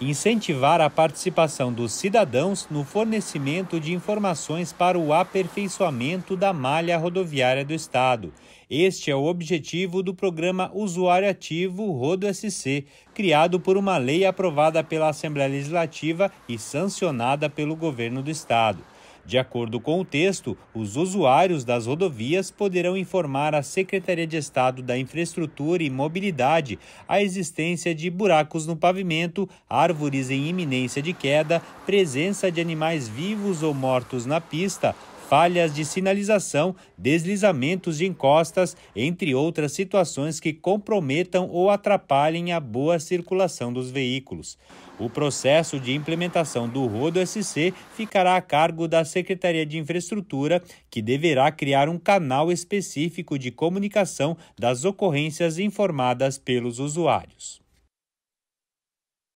Incentivar a participação dos cidadãos no fornecimento de informações para o aperfeiçoamento da malha rodoviária do Estado. Este é o objetivo do programa Usuário Ativo Rodo SC, criado por uma lei aprovada pela Assembleia Legislativa e sancionada pelo governo do Estado. De acordo com o texto, os usuários das rodovias poderão informar à Secretaria de Estado da Infraestrutura e Mobilidade a existência de buracos no pavimento, árvores em iminência de queda, presença de animais vivos ou mortos na pista, falhas de sinalização, deslizamentos de encostas, entre outras situações que comprometam ou atrapalhem a boa circulação dos veículos. O processo de implementação do Rodo SC ficará a cargo da Secretaria de Infraestrutura, que deverá criar um canal específico de comunicação das ocorrências informadas pelos usuários.